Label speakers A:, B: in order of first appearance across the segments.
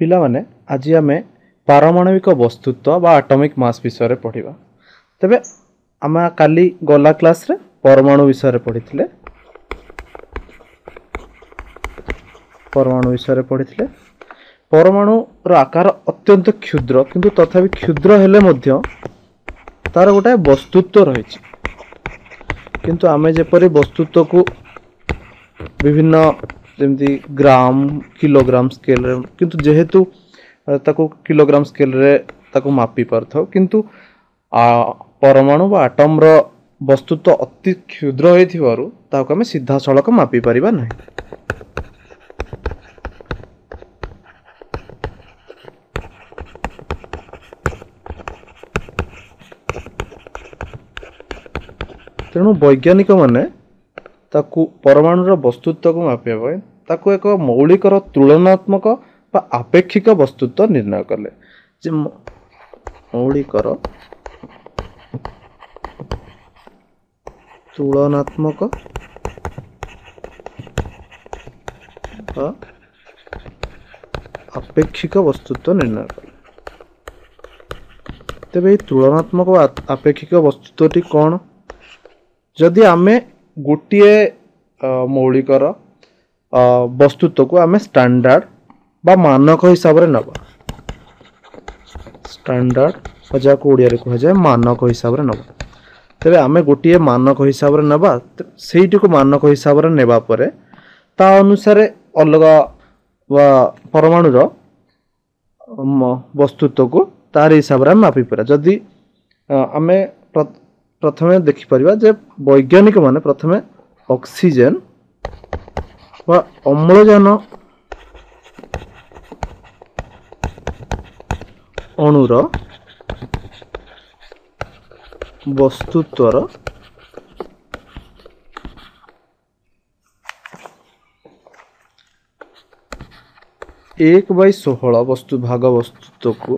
A: ପିଲାମାନେ ଆଜି ଆମେ ପାରମାଣବିକ ବସ୍ତୁତ୍ୱ ବା ଆଟମିକ୍ ମାସ୍ ବିଷୟରେ ପଢ଼ିବା ତେବେ ଆମେ କାଲି ଗଲା କ୍ଲାସ୍ରେ ପରମାଣୁ ବିଷୟରେ ପଢ଼ିଥିଲେ ପରମାଣୁ ବିଷୟରେ ପଢ଼ିଥିଲେ ପରମାଣୁର ଆକାର ଅତ୍ୟନ୍ତ କ୍ଷୁଦ୍ର କିନ୍ତୁ ତଥାପି କ୍ଷୁଦ୍ର ହେଲେ ମଧ୍ୟ ତାର ଗୋଟାଏ ବସ୍ତୁତ୍ୱ ରହିଛି କିନ୍ତୁ ଆମେ ଯେପରି ବସ୍ତୁତ୍ୱକୁ ବିଭିନ୍ନ ଯେମିତି ଗ୍ରାମ କିଲୋଗ୍ରାମ ସ୍କେଲ୍ରେ କିନ୍ତୁ ଯେହେତୁ ତାକୁ କିଲୋଗ୍ରାମ ସ୍କେଲ୍ରେ ତାକୁ ମାପି ପାରିଥାଉ କିନ୍ତୁ ପରମାଣୁ ବା ଆଟମ୍ର ବସ୍ତୁତ୍ୱ ଅତି କ୍ଷୁଦ୍ର ହୋଇଥିବାରୁ ତାହାକୁ ଆମେ ସିଧାସଳଖ ମାପିପାରିବା ନାହିଁ ତେଣୁ ବୈଜ୍ଞାନିକମାନେ ତାକୁ ପରମାଣୁର ବସ୍ତୁତ୍ୱକୁ ମାପିବା ପାଇଁ ତାକୁ ଏକ ମୌଳିକର ତୁଳନାତ୍ମକ ବା ଆପେକ୍ଷିକ ବସ୍ତୁତ୍ୱ ନିର୍ଣ୍ଣୟ କଲେ ଯେ ମୌଳିକର ତୁଳନାତ୍ମକ ଆପେକ୍ଷିକ ବସ୍ତୁତ୍ୱ ନିର୍ଣ୍ଣୟ କଲେ ତେବେ ଏହି ତୁଳନାତ୍ମକ ଆପେକ୍ଷିକ ବସ୍ତୁତ୍ୱଟି କ'ଣ ଯଦି ଆମେ ଗୋଟିଏ ମୌଳିକର ବସ୍ତୁତ୍ୱକୁ ଆମେ ଷ୍ଟାଣ୍ଡାର୍ଡ଼ ବା ମାନକ ହିସାବରେ ନେବା ଷ୍ଟାଣ୍ଡାର୍ଡ଼ ବା ଯାହାକୁ ଓଡ଼ିଆରେ କୁହାଯାଏ ମାନକ ହିସାବରେ ନେବା ତେବେ ଆମେ ଗୋଟିଏ ମାନକ ହିସାବରେ ନେବା ସେଇଟିକୁ ମାନକ ହିସାବରେ ନେବା ପରେ ତା ଅନୁସାରେ ଅଲଗା ବା ପରମାଣୁର ବସ୍ତୁତ୍ୱକୁ ତାରି ହିସାବରେ ଆମେ ମାପିପାରିବା ଯଦି ଆମେ ପ୍ରଥମେ ଦେଖିପାରିବା ଯେ ବୈଜ୍ଞାନିକମାନେ ପ୍ରଥମେ ଅକ୍ସିଜେନ୍ বা অম্লজান অণুর বস্তুত্বর এক বাই ষোহল বস্তু ভাগ বস্তুত্বকু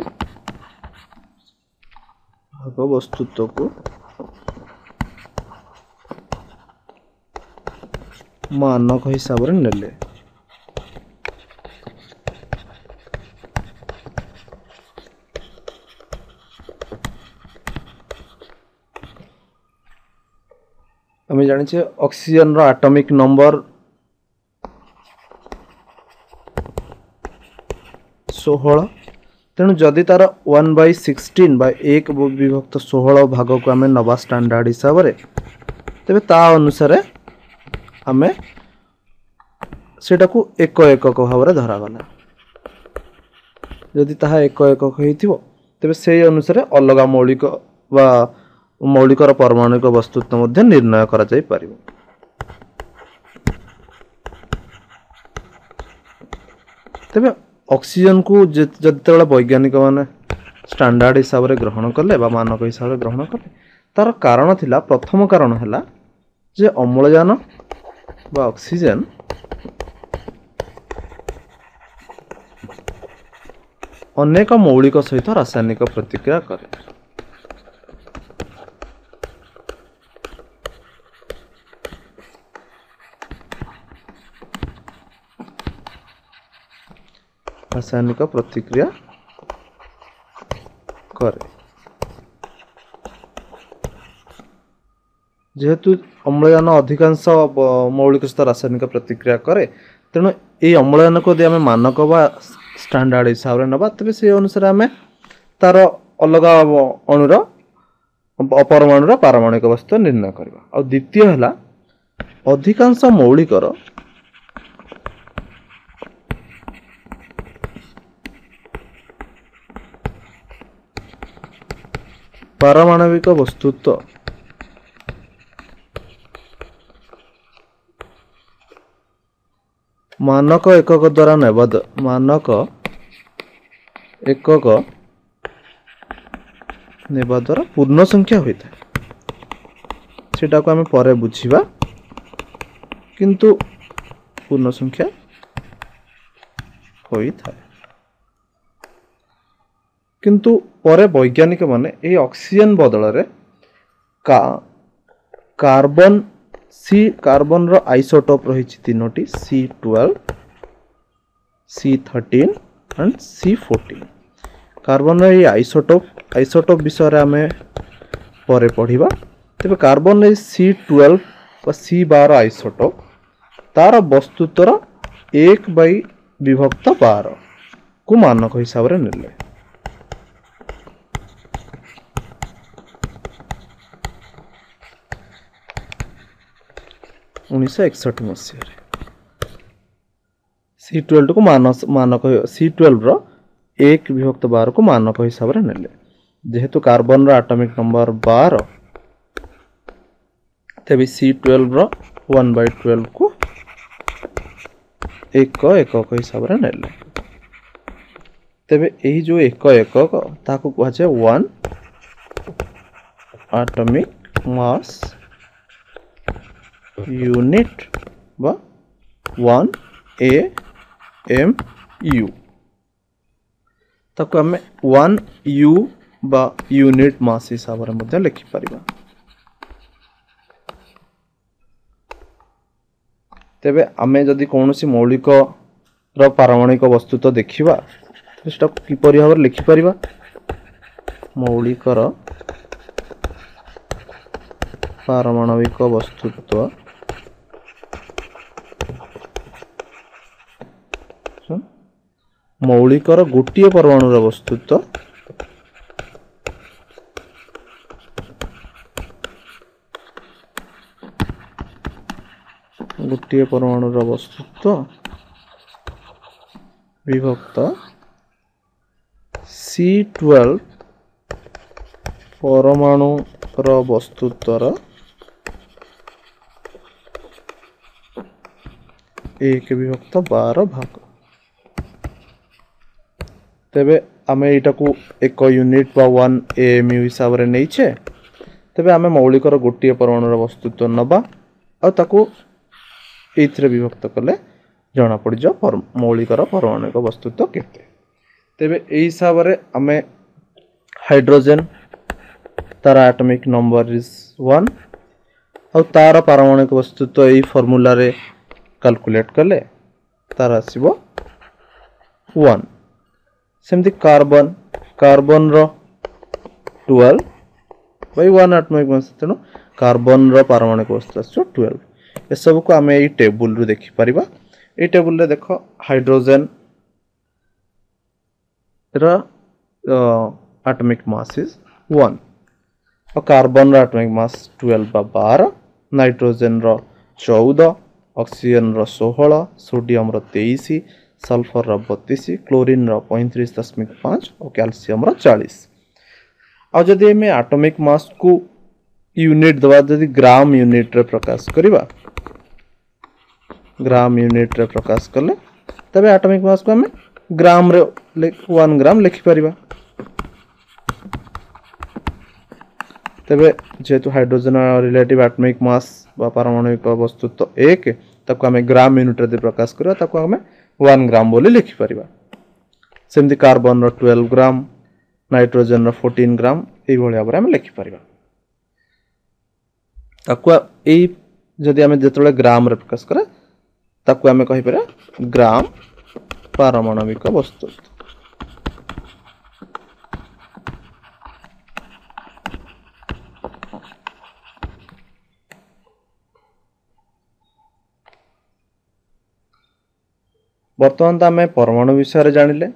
A: ভাগ বস্তুত্বকু ମାନକ ହିସାବରେ ନେଲେ আমি জানিছে অক্সিজেনর আটমিক নম্বর ষোহল তেণু যদি তার ওয়ান বাই সিক্সটিন বা এক বিভক্ত ষোহল ভাগক আমি নবা স্ট্যান্ডার্ড হিসাবে তবে তা অনুসারে ଆମେ ସେଇଟାକୁ ଏକ ଏକକ ଭାବରେ ଧରାଗଲା ଯଦି ତାହା ଏକ ଏକକ ହେଇଥିବ ତେବେ ସେହି ଅନୁସାରେ ଅଲଗା ମୌଳିକ ବା ମୌଳିକର ପାରମାଣବିକ ବସ୍ତୁତ୍ୱ ମଧ୍ୟ ନିର୍ଣ୍ଣୟ କରାଯାଇପାରିବ ତେବେ ଅକ୍ସିଜେନକୁ ଯେତେବେଳେ ବୈଜ୍ଞାନିକମାନେ ଷ୍ଟାଣ୍ଡାର୍ଡ଼ ହିସାବରେ ଗ୍ରହଣ କଲେ ବା ମାନକ ହିସାବରେ ଗ୍ରହଣ କଲେ ତା'ର କାରଣ ଥିଲା ପ୍ରଥମ କାରଣ ହେଲା ଯେ ଅମ୍ଳଜାନ বা অক্সিজেন ଅନେକ ମୌଳିକ ସହିତ ରାସାୟନିକ ପ୍ରତିକ୍ରିୟା କରେ ରାସାୟନିକ ପ୍ରତିକ୍ରିୟା କରେ ଯେହେତୁ ଅମ୍ଳୟାନ ଅଧିକାଂଶ ମୌଳିକ ସହିତ ରାସାୟନିକ ପ୍ରତିକ୍ରିୟା କରେ ତେଣୁ ଏଇ ଅମ୍ଳୟାନକୁ ଯଦି ଆମେ ମାନକ ବା ଷ୍ଟାଣ୍ଡାର୍ଡ଼ ହିସାବରେ ନେବା ତେବେ ସେ ଅନୁସାରେ ଆମେ ତା'ର ଅଲଗା ଅଣୁର ଅପରମାଣୁର ପାରମାଣିକ ବସ୍ତୁ ନିର୍ଣ୍ଣୟ କରିବା ଆଉ ଦ୍ୱିତୀୟ ହେଲା ଅଧିକାଂଶ ମୌଳିକର ପାରମାଣବିକ ବସ୍ତୁତ୍ୱ ମାନକ ଏକକ ଦ୍ୱାରା ନେବା ମାନକ ଏକକ ନେବା ଦ୍ୱାରା ପୂର୍ଣ୍ଣ ସଂଖ୍ୟା ହୋଇଥାଏ সেটাকে আমি পরে বুঝিবা কিন্তু পূর্ণ সংখ্যা ହୋଇଥାଏ କିନ୍ତୁ ପରେ ବୈଜ୍ଞାନିକମାନେ ଏହି ଅକ୍ସିଜେନ୍ ବଦଳରେ କାର୍ବନ୍ ସି କାର୍ବନର ଆଇସୋଟୋପ୍ ରହିଛି ତିନୋଟି C twelve C thirteen and C fourteen କାର୍ବନର ଏଇ ଆଇସୋଟୋପ୍ ଆଇସୋଟୋପ୍ ବିଷୟରେ ଆମେ ପରେ ପଢ଼ିବା ତେବେ କାର୍ବନର ଏଇ ସି ଟୁଏଲ୍ଭ ବା ସି ବାର ଆଇସୋଟୋପ୍ ତାର ବସ୍ତୁତ୍ୱର ଏକ ବାଇ ବିଭକ୍ତ ବାରକୁ ମାନକ ହିସାବରେ ନେଲେ मानक सी ट्वेल्व रिभक्त बार को मानक हिसाब से ने जेहेतु कार्बन रटमिक नंबर बार तेज सी ट्वेल्व रन बै ट्वेल्व को एक एकक हिसाब से ने तेरे यही जो एक एकक कहुए one atomic mass unit ba 1 amu ताको हमें वन यु बा यूनिट मास हिसाब से मध्य लिखि परबा तबे हमें यदि कोनोसी मौलिक रो पारमाणिक वस्तु तो देखिबा तो की परिहावर लिखि परबा मौलिक रो पारमाणविक वस्तुत्व तो ମୌଳିକର ଗୋଟିଏ ପରମାଣୁର ବସ୍ତୁତ୍ୱ ଗୋଟିଏ ପରମାଣୁର ବସ୍ତୁତ୍ୱ ବିଭକ୍ତ ସି ଟୁଏଲ୍ଭ ପରମାଣୁର ବସ୍ତୁତ୍ୱର ଏକ ବିଭକ୍ତ ବାର ଭାଗ ତେବେ ଆମେ ଏଇଟାକୁ ଏକ ୟୁନିଟ୍ ବା ୱାନ୍ ଏ ଏମ୍ ୟୁ ହିସାବରେ ନେଇଛେ ତେବେ ଆମେ ମୌଳିକର ଗୋଟିଏ ପରମାଣୁର ବସ୍ତୁତ୍ୱ ନେବା ଆଉ ତାକୁ ଏଇଥିରେ ବିଭକ୍ତ କଲେ ଜଣାପଡ଼ିଯିବ ମୌଳିକର ପରମାଣୁିକ ବସ୍ତୁତ୍ୱ କେତେ ତେବେ ଏଇ ହିସାବରେ ଆମେ ହାଇଡ୍ରୋଜେନ୍ ତାର ଆଟମିକ୍ ନମ୍ବର ଇଜ୍ ୱାନ୍ ଆଉ ତାର ପାରମାଣବିକ ବସ୍ତୁତ୍ୱ ଏଇ ଫର୍ମୁଲାରେ କାଲକୁଲେଟ୍ କଲେ ତାର ଆସିବ ୱାନ୍ ସେମିତି କାର୍ବନ୍ କାର୍ବନର twelve by one atomic mass ତେଣୁ କାର୍ବନର ପାରମାଣିକ ବସ୍ତୁ ଆସିବ ଟୁଏଲ୍ଭ ଏସବୁକୁ ଆମେ ଏଇ ଟେବୁଲ୍ରୁ ଦେଖିପାରିବା ଏଇ ଟେବୁଲରେ ଦେଖ ହାଇଡ୍ରୋଜେନ୍ ର ଆଟମିକ୍ ମାସ୍ ଇଜ୍ ୱାନ୍ ଆଉ କାର୍ବନର ଆଟମିକ୍ ମାସ୍ ଟୁଏଲ୍ଭ ବା ବାର ନାଇଟ୍ରୋଜେନ୍ର ଚଉଦ ଅକ୍ସିଜେନ୍ର ଷୋହଳ ସୋଡ଼ିୟମ୍ର ତେଇଶ सल्फर र क्लोरीन र दशमिक पाँच और क्यालसीयम रालिस आउ जदि आम आटोमिक मस को यूनिट दवा जदि ग्राम यूनिट रे प्रकाश करवा ग्राम यूनिट रे प्रकाश कले तबे आटोमिक मस को आम ग्राम रे वन ग्राम लिखिपर तेरे जेहेतु हाइड्रोजेन रिलेटिव आटोमिक मस पारमाणविक वस्तुत्व एक ताको आम ग्राम यूनिट प्रकाश करवा आम ୱାନ୍ ଗ୍ରାମ ବୋଲି ଲେଖିପାରିବା ସେମିତି କାର୍ବନର ଟୁଏଲ୍ଭ ଗ୍ରାମ ନାଇଟ୍ରୋଜେନର ଫୋର୍ଟିନ୍ ଗ୍ରାମ ଏଇଭଳି ଭାବରେ ଆମେ ଲେଖିପାରିବା ତାକୁ ଏଇ ଯଦି ଆମେ ଯେତେବେଳେ ଗ୍ରାମରେ ପ୍ରକାଶ କରେ ତାକୁ ଆମେ କହିପାରିବା ଗ୍ରାମ ପାରମାଣବିକ ବସ୍ତୁ ବର୍ତ୍ତମାନ ତ ଆମେ ପରମାଣୁ ବିଷୟରେ ଜାଣିଲେ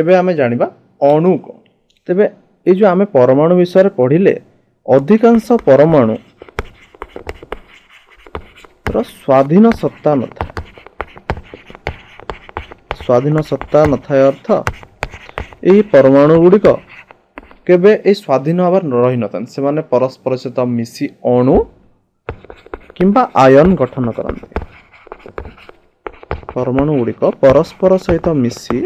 A: ଏବେ ଆମେ ଜାଣିବା ଅଣୁ କ'ଣ ତେବେ ଏ ଯେଉଁ ଆମେ ପରମାଣୁ ବିଷୟରେ ପଢ଼ିଲେ ଅଧିକାଂଶ ପରମାଣୁ ର ସ୍ୱାଧୀନ ସତ୍ତା ନଥାଏ ସ୍ୱାଧୀନ ସତ୍ତା ନଥାଏ ଅର୍ଥ ଏହି ପରମାଣୁ ଗୁଡ଼ିକ କେବେ ଏଇ ସ୍ୱାଧୀନ ହେବାର ରହିନଥାନ୍ତି ସେମାନେ ପରସ୍ପର ସହିତ ମିଶି ଅଣୁ କିମ୍ବା ଆୟନ ଗଠନ କରନ୍ତି ପରମାଣୁ ଗୁଡ଼ିକ ପରସ୍ପର ସହିତ ମିଶି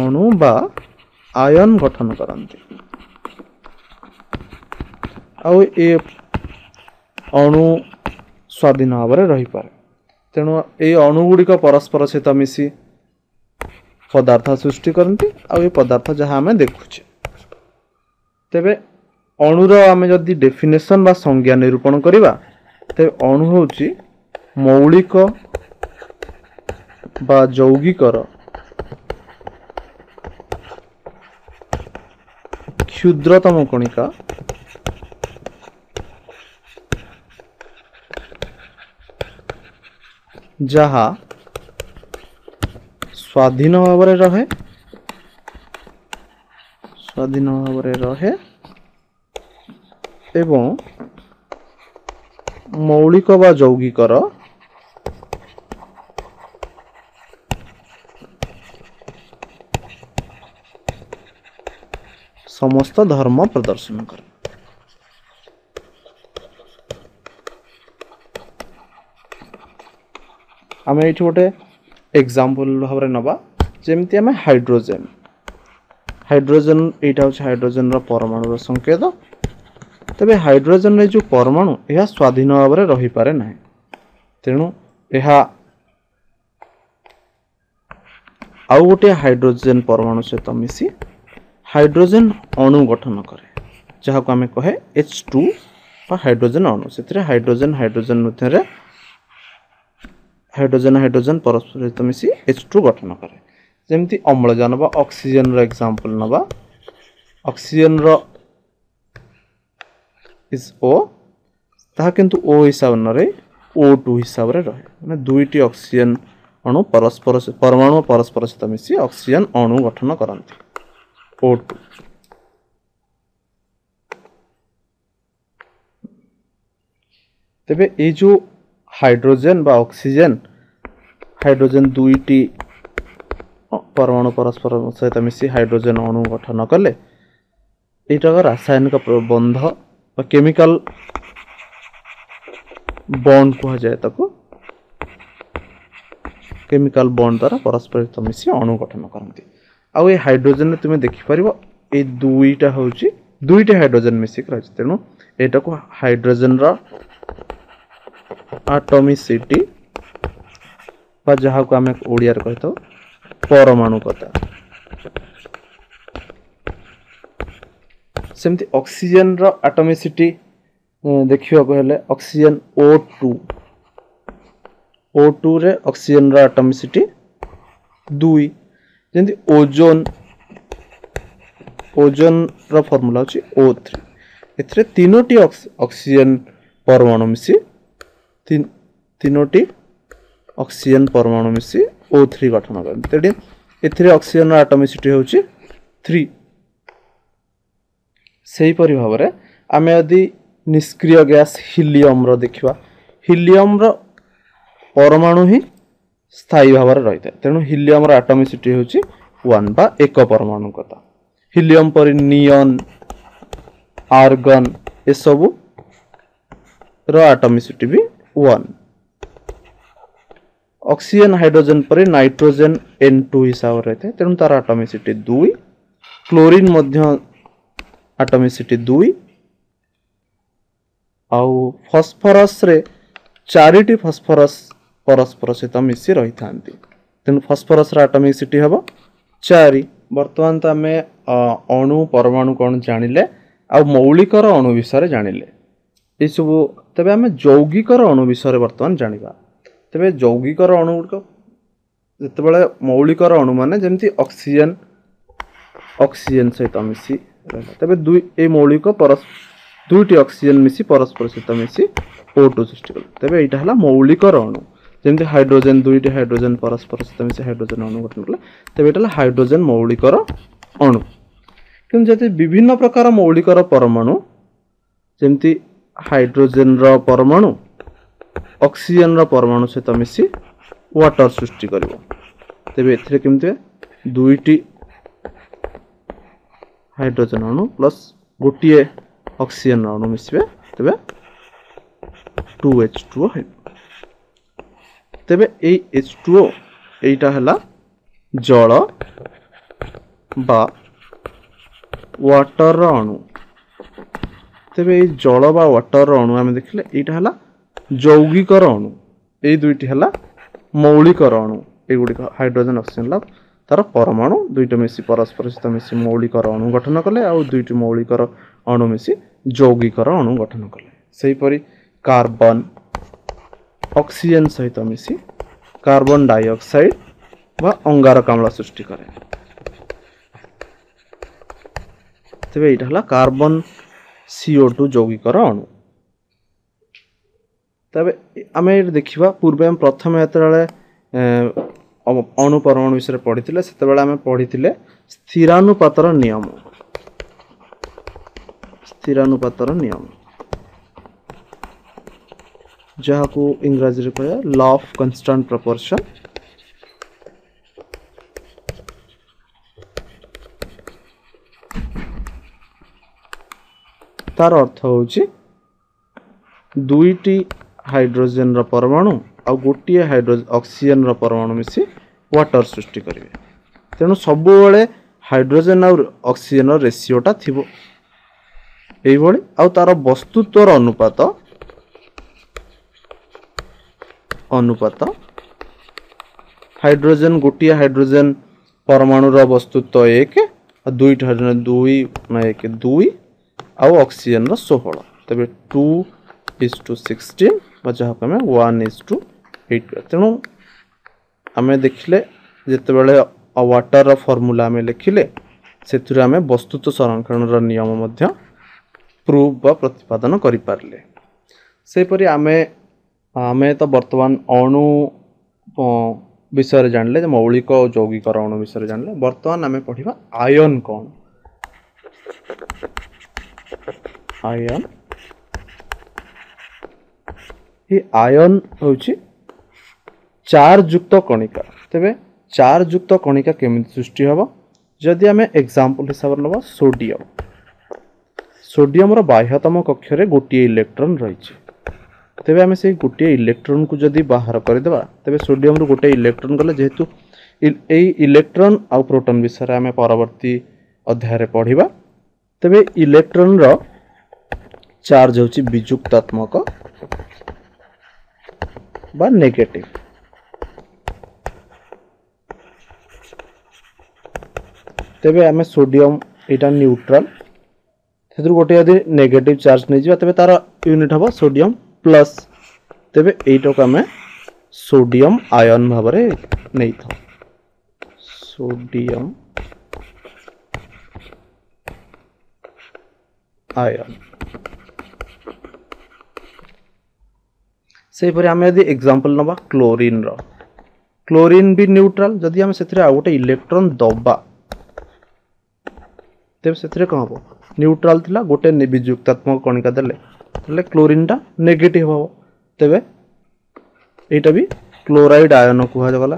A: ଅଣୁ ବା ଆୟନ ଗଠନ କରନ୍ତି ଆଉ ଏ ଅଣୁ ସ୍ୱାଧୀନ ଭାବରେ ରହିପାରେ ତେଣୁ ଏଇ ଅଣୁ ଗୁଡ଼ିକ ପରସ୍ପର ସହିତ ମିଶି ପଦାର୍ଥ ସୃଷ୍ଟି କରନ୍ତି ଆଉ ଏ ପଦାର୍ଥ ଯାହା ଆମେ ଦେଖୁଛେ ତେବେ ଅଣୁର ଆମେ ଯଦି ଡେଫିନେସନ୍ ବା ସଂଜ୍ଞା ନିରୂପଣ କରିବା ତେବେ ଅଣୁ ହେଉଛି ମୌଳିକ বা যৌগিকর ক্ষুদ্রতম কণিকা যাহা স্বাধীন ভাবে রহে স্বাধীন ভাবে রহে এবং মৌলিক বা যৌগিকর সমস্ত ধর্ম প্রদর্শন করে আমি এটি গোটে এক্সাম্পল ভাবে নেবা যেমি আমি হাইড্রোজেন হাইড্রোজেন এইটা হচ্ছে হাইড্রোজেনর পরমাণুর সংকেত ତେବେ ହାଇଡ୍ରୋଜେନ୍ର ଯେଉଁ ପରମାଣୁ ଏହା ସ୍ୱାଧୀନ ଭାବରେ ରହିପାରେ ନାହିଁ ତେଣୁ ଏହା ଆଉ ଗୋଟିଏ ହାଇଡ୍ରୋଜେନ୍ ପରମାଣୁ ସହିତ ମିଶି ହାଇଡ୍ରୋଜେନ୍ ଅଣୁ ଗଠନ କରେ ଯାହାକୁ ଆମେ କହେ ଏଚ୍ ଟୁ ବା ହାଇଡ୍ରୋଜେନ୍ ଅଣୁ ସେଥିରେ ହାଇଡ୍ରୋଜେନ୍ ହାଇଡ୍ରୋଜେନ୍ ମଧ୍ୟରେ ହାଇଡ୍ରୋଜେନ୍ ହାଇଡ୍ରୋଜେନ୍ ପରସ୍ପର ସହିତ ମିଶି ଏଚ୍ ଟୁ ଗଠନ କରେ ଯେମିତି ଅମ୍ଳଜାନ ବା ଅକ୍ସିଜେନ୍ର ଏକ୍ସାମ୍ପଲ୍ ନେବା ଅକ୍ସିଜେନ୍ର ଇଜ୍ ଓ ତାହା କିନ୍ତୁ ଓ ହିସାବ ନରେ ଓ ଟୁ ହିସାବରେ ରହେ ମାନେ ଦୁଇଟି ଅକ୍ସିଜେନ୍ ଅଣୁ ପରସ୍ପର ପରମାଣୁ ପରସ୍ପର ସହିତ ମିଶି ଅକ୍ସିଜେନ୍ ଅଣୁ ଗଠନ କରନ୍ତି ଓ ଟୁ ତେବେ ଏଇ ଯେଉଁ ହାଇଡ୍ରୋଜେନ୍ ବା ଅକ୍ସିଜେନ୍ ହାଇଡ୍ରୋଜେନ୍ ଦୁଇଟି ପରମାଣୁ ପରସ୍ପର ସହିତ ମିଶି ହାଇଡ୍ରୋଜେନ୍ ଅଣୁ ଗଠନ କଲେ ଏଇଟାକ ରାସାୟନିକ ବନ୍ଧ અને કેમિકલ બોન્ડ હો જાય તકો કેમિકલ બોન્ડ દ્વારા પરસ્પરતા મસી અણુ ગઠન કરંતિ આ હાઇડ્રોજન તમે દેખી પરিবો એ 2 ટા હોઉચી 2 ટા હાઇડ્રોજન મસી રહેતેણુ એ タ કો હાઇડ્રોજન રા આટોમીસિટી પા જહાકો અમે ઓડિયાર કહીતો ફ્લોર અણુ કતા ସେମିତି ଅକ୍ସିଜେନ୍ର ଆଟମିସିଟି ଦେଖିବାକୁ ହେଲେ ଅକ୍ସିଜେନ୍ ଓ ଟୁ ଓ ଟୁରେ ଅକ୍ସିଜେନ୍ର ଆଟମିସିଟି ଦୁଇ ଯେମିତି ଓଜୋନ୍ ଓଜୋନ୍ର ଫର୍ମୁଲା ହେଉଛି ଓ ଥ୍ରୀ ଏଥିରେ ତିନୋଟି ଅକ୍ସିଜେନ୍ ପରମାଣୁ ମିଶି ତିନୋଟି ଅକ୍ସିଜେନ୍ ପରମାଣୁ ମିଶି ଓ ଥ୍ରୀ ଗଠନ କରନ୍ତି ତେଣୁ ଏଥିରେ ଅକ୍ସିଜେନ୍ର ଆଟମିସିଟି ହେଉଛି ଥ୍ରୀ ସେହିପରି ଭାବରେ ଆମେ ଯଦି ନିଷ୍କ୍ରିୟ ଗ୍ୟାସ୍ ହିଲିୟମ୍ର ଦେଖିବା ହିଲିୟମ୍ର ପରମାଣୁ ହିଁ ସ୍ଥାୟୀ ଭାବରେ ରହିଥାଏ ତେଣୁ ହିଲିୟମ୍ର ଆଟମିସିଟି ହେଉଛି ୱାନ୍ ବା ଏକ ପରମାଣୁ କଥା ହିଲିୟମ୍ ପରି ନିଅନ୍ ଆର୍ଗନ୍ ଏସବୁର ଆଟମିସିଟି ବି ୱାନ୍ ଅକ୍ସିଜେନ୍ ହାଇଡ୍ରୋଜେନ୍ ପରି ନାଇଟ୍ରୋଜେନ୍ ଏନ୍ ଟୁ ହିସାବରେ ରହିଥାଏ ତେଣୁ ତା'ର ଆଟମିସିଟି ଦୁଇ କ୍ଲୋରିନ୍ ମଧ୍ୟ आटोमिसीटी दुई आसफरस चार फस्फरस परस्पर सहित मिसी रही था तेणु फस्फरस आटोमिकसीटी हम चार बर्तमान तो आम अणु परमाणु कौन जान लें मौलिकर अणु विषय जान लें यू तेज आम जौगिकर अणु विषय बर्तमान जाना तेज जौगिकर अणुगुड़ जिते बौलिकर अणु मानते जमी अक्सीजेन अक्सीजेन सहित मिसी ତେବେ ଦୁଇ ଏ ମୌଳିକ ଦୁଇଟି ଅକ୍ସିଜେନ୍ ମିଶି ପରସ୍ପର ସହିତ ମିଶି ଓ ଟୁ ସୃଷ୍ଟି କଲେ ତେବେ ଏଇଟା ହେଲା ମୌଳିକର ଅଣୁ ଯେମିତି ହାଇଡ୍ରୋଜେନ୍ ଦୁଇଟି ହାଇଡ୍ରୋଜେନ୍ ପରସ୍ପର ସହିତ ମିଶି ହାଇଡ୍ରୋଜେନ୍ ଅଣୁ ଗଠନ କଲେ ତେବେ ଏଇଟା ହେଲା ହାଇଡ୍ରୋଜେନ୍ ମୌଳିକର ଅଣୁ କିନ୍ତୁ ଯଦି ବିଭିନ୍ନ ପ୍ରକାର ମୌଳିକର ପରମାଣୁ ଯେମିତି ହାଇଡ୍ରୋଜେନ୍ର ପରମାଣୁ ଅକ୍ସିଜେନ୍ର ପରମାଣୁ ସହିତ ମିଶି ୱାଟର୍ ସୃଷ୍ଟି କରିବ ତେବେ ଏଥିରେ କେମିତି ଦୁଇଟି हाइड्रोजेन अणु प्लस गोटे अक्सीजेन अणु मिसवे तेज टू एच टू तेज एच टू यहीटा है जल बा वाटर अणु तेज ये जल बा वाटर अणु आम देखिले यहाँ है यौगिकर अणु यही दुईटी है मौलिकर अणु एगुड़िक हाइड्रोजेन अक्सीजेन लाभ ତାର ପରମାଣୁ ଦୁଇଟି ମିଶି ପରସ୍ପର ସହିତ ମିଶି ମୌଳିକର ଅଣୁ ଗଠନ କଲେ ଆଉ ଦୁଇଟି ମୌଳିକର ଅଣୁ ମିଶି ଯୌଗିକର ଅଣୁ ଗଠନ କଲେ ସେହିପରି କାର୍ବନ ଅକ୍ସିଜେନ୍ ସହିତ ମିଶି କାର୍ବନ ଡାଇଅକ୍ସାଇଡ଼ ବା ଅଙ୍ଗାରକାମ୍ଳ ସୃଷ୍ଟି କରେ ତେବେ ଏଇଟା ହେଲା କାର୍ବନ ସିଓ ଟୁ ଯୌଗିକର ଅଣୁ ତେବେ ଆମେ ଏଇଠି ଦେଖିବା ପୂର୍ବେ ଆମେ ପ୍ରଥମେ ଯେତେବେଳେ ଅଣୁ ପରମାଣୁ ବିଷୟରେ ପଢ଼ିଥିଲେ ସେତେବେଳେ ଆମେ ପଢ଼ିଥିଲେ ସ୍ଥିରାନୁପାତର ନିୟମ ସ୍ଥିରାନୁପାତର ନିୟମ ଯାହାକୁ ଇଂରାଜୀରେ କୁହାଯାଏ ଲ ଅଫ୍ କନଷ୍ଟାଣ୍ଟ ପ୍ରପୋର୍ସନ୍ ତାର ଅର୍ଥ ହେଉଛି ଦୁଇଟି ହାଇଡ୍ରୋଜେନର ପରମାଣୁ ଆଉ ଗୋଟିଏ ହାଇଡ୍ରୋ ଅକ୍ସିଜେନ୍ର ପରମାଣୁ ମିଶି ୱାଟର୍ ସୃଷ୍ଟି କରିବେ ତେଣୁ ସବୁବେଳେ ହାଇଡ୍ରୋଜେନ୍ ଆଉ ଅକ୍ସିଜେନ୍ର ରେସିଓଟା ଥିବ ଏଇଭଳି ଆଉ ତା'ର ବସ୍ତୁତ୍ୱର ଅନୁପାତ ଅନୁପାତ ହାଇଡ୍ରୋଜେନ୍ ଗୋଟିଏ ହାଇଡ୍ରୋଜେନ୍ ପରମାଣୁର ବସ୍ତୁତ୍ୱ ଏକ ଆଉ ଦୁଇଟା ହାଇଡ୍ରୋଜେନ୍ ଦୁଇ ଏକ ଦୁଇ ଆଉ ଅକ୍ସିଜେନ୍ର ଷୋହଳ ତେବେ ଟୁ ଇଜ୍ ଟୁ ସିକ୍ସଟିନ୍ বা যাহাকে আমি ওয়ান ইজ টু ହିଟ୍ ତେଣୁ ଆମେ ଦେଖିଲେ ଯେତେବେଳେ ୱାଟର୍ର ଫର୍ମୁଲା ଆମେ ଲେଖିଲେ ସେଥିରୁ ଆମେ ବସ୍ତୁତ୍ୱ ସଂରକ୍ଷଣର ନିୟମ ମଧ୍ୟ ପ୍ରୁଭ୍ ବା ପ୍ରତିପାଦନ କରିପାରିଲେ ସେହିପରି ଆମେ ଆମେ ତ ବର୍ତ୍ତମାନ ଅଣୁ ବିଷୟରେ ଜାଣିଲେ ଯେ ମୌଳିକ ଯୌଗିକର ଅଣୁ ବିଷୟରେ ଜାଣିଲେ ବର୍ତ୍ତମାନ ଆମେ ପଢ଼ିବା ଆୟନ୍ କ'ଣ ଆୟନ୍ ଏ ଆୟନ୍ ହେଉଛି चार चारुक्त कणिका तेरे चारुक्त कणिका केमी सृष्टि हे जदि आम एक्जामपल हिसाब से ना सोडियम सोडियम बाह्यतम कक्ष में गोटे इलेक्ट्रोन रही तेरे आम से गोटे इलेक्ट्रोन को जदि बाहर करदे तेज सोडियम रु गोटे इलेक्ट्रोन गले जेहेतु इलेक्ट्रोन आउ प्रोटन विषय आम परवर्त अध्याय पढ़ा तेरे इलेक्ट्रोन रार्ज होजुक्तात्मक नेगेटिव ତେବେ ଆମେ ସୋଡ଼ିୟମ୍ ଏଇଟା ନ୍ୟୁଟ୍ରାଲ୍ ସେଥିରୁ ଗୋଟେ ଯଦି ନେଗେଟିଭ୍ ଚାର୍ଜ ନେଇଯିବା ତେବେ ତା'ର ୟୁନିଟ୍ ହେବ ସୋଡ଼ିୟମ୍ ପ୍ଲସ୍ ତେବେ ଏଇଟାକୁ ଆମେ ସୋଡ଼ିୟମ୍ ଆୟନ୍ ଭାବରେ ନେଇଥାଉ ସୋଡ଼ିୟମ୍ ଆୟନ୍ ସେହିପରି ଆମେ ଯଦି ଏକ୍ଜାମ୍ପଲ୍ ନେବା କ୍ଲୋରିନ୍ର କ୍ଲୋରିନ୍ ବି ନ୍ୟୁଟ୍ରାଲ୍ ଯଦି ଆମେ ସେଥିରେ ଆଉ ଗୋଟେ ଇଲେକ୍ଟ୍ରନ୍ ଦେବା तेज से कौन हम न्यूट्राल थी गोटे विजुक्तात्मक कणिका देखे क्लोरीनटा नेगेट हम तेज यहीटा भी क्लोराइड आयन कहला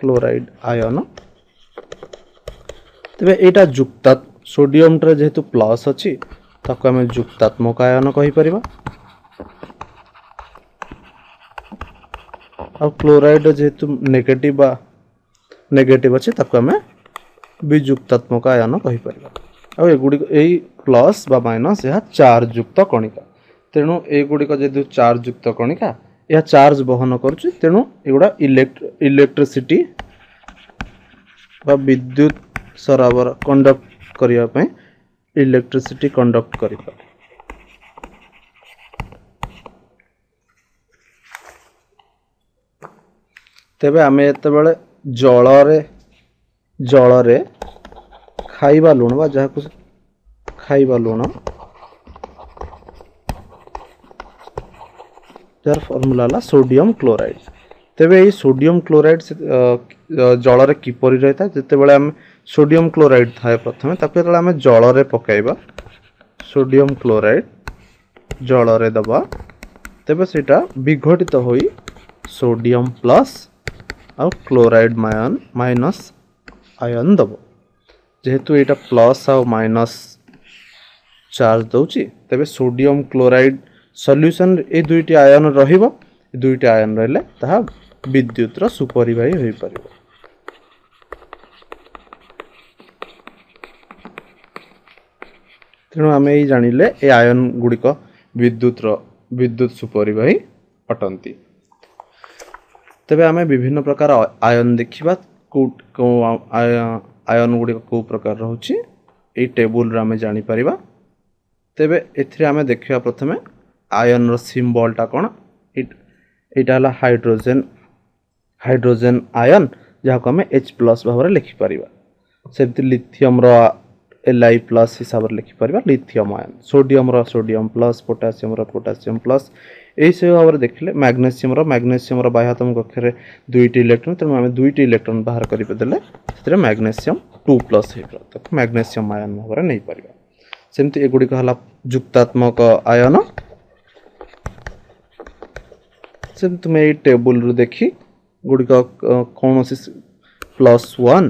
A: क्लोराइड आयन तेज यहाँ जुक्ता सोडियम जेहे प्लस अच्छी ताको आम जुक्तात्मक आयन कहींपर आ क्लोरइड जेहेतु नेगेटिव नेगेटिव अच्छे आम विजुक्तात्मक आयन कहीपर आगुड़ प्लस माइनस यह चार्जुक्त कणिका तेणु युड़िक जेहतु चार्जुक्त कणिका यह चार्ज बहन करेणु युवा इलेक्ट्रिसीटी विद्युत सराबर कंडक्ट करने इलेक्ट्रिसीटी कंडक्ट कर तेब आम जत जल जलर खाइबा लुण व जहाँ कुछ खाइबा लुण जर फर्मूला सोडियम क्लोराइड तेरे ये सोडियम क्लोराइड जलर किपर रही था जिते बड़े सोडियम क्लोराइड था प्रथम जो आम जलर पकड़ सोडियम क्लोराइड जलर दबा तेरे से विघटित तो हो सोडियम प्लस आ क्लोराइड माइनस ଆୟନ୍ ଦେବ ଯେହେତୁ ଏଇଟା ପ୍ଲସ୍ ଆଉ ମାଇନସ୍ ଚାର୍ଜ ଦେଉଛି ତେବେ ସୋଡ଼ିୟମ୍ କ୍ଲୋରାଇଡ଼୍ ସଲ୍ୟୁସନ୍ ଏ ଦୁଇଟି ଆୟନ୍ ରହିବ ଦୁଇଟି ଆୟନ୍ ରହିଲେ ତାହା ବିଦ୍ୟୁତ୍ର ସୁପରିବାହୀ ହୋଇପାରିବ ତେଣୁ ଆମେ ଏଇ ଜାଣିଲେ ଏ ଆୟନ୍ ଗୁଡ଼ିକ ବିଦ୍ୟୁତ୍ର ବିଦ୍ୟୁତ ସୁପରିବାହୀ ଅଟନ୍ତି ତେବେ ଆମେ ବିଭିନ୍ନ ପ୍ରକାର ଆୟନ୍ ଦେଖିବା କେଉଁ ଆୟନ ଗୁଡ଼ିକ କେଉଁ ପ୍ରକାର ରହୁଛି ଏଇ ଟେବୁଲରୁ ଆମେ ଜାଣିପାରିବା ତେବେ ଏଥିରେ ଆମେ ଦେଖିବା ପ୍ରଥମେ ଆୟନର ସିମ୍ବଲ୍ଟା କ'ଣ ଏଇଟା ହେଲା ହାଇଡ୍ରୋଜେନ୍ ହାଇଡ୍ରୋଜେନ୍ ଆୟନ ଯାହାକୁ ଆମେ ଏଚ୍ ପ୍ଲସ୍ ଭାବରେ ଲେଖିପାରିବା ସେମିତି ଲିଥିୟମର ଏଲ୍ ଆଇ ପ୍ଲସ୍ ହିସାବରେ ଲେଖିପାରିବା ଲିଥିୟମ ଆୟନ ସୋଡ଼ିୟମର ସୋଡ଼ିୟମ ପ୍ଲସ୍ ପୋଟାସିୟମର ପୋଟାସିୟମ ପ୍ଲସ୍ यही सब भाव में देखे मैग्नेसीयम मैग्नेसीयम बाह्यतम कक्ष में दुईट इलेक्ट्रोन तेनालीराम दुईट इलेक्ट्रोन बाहर करदे मैग्नेसीयम टू प्लस होगा मैग्नेसीयम आयन भाव में नहीं पार सेमती एगुड़ी है जुक्तात्मक आयन से तुम्हें ये टेबुल देख गुड़िक कौन सी प्लस वन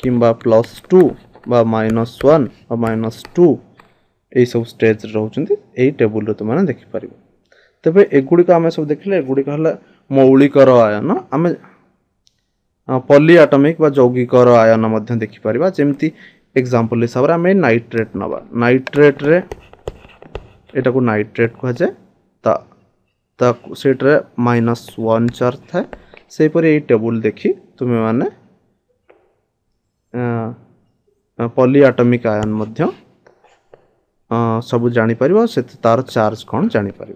A: कि प्लस टू बा माइनस वन माइनस टू यही सब स्टेज रोच टेबुल तुम्हें देखिपर तेरे एगुड़ी आम सब देखने एगुड़िक मौलिक रयन आम पलिआटमिक वौगिकर आयन देखिपर जमी एक्जामपल हिसाब से आम नाइट्रेट नवा नाइट्रेट्रे को नाइट्रेट कह जाए माइनस वन चार्ज थाए से टेबुल देखी तुम्हें मैंने पलिआटमिक आयन सब जापर से तार चार्ज कौन जापर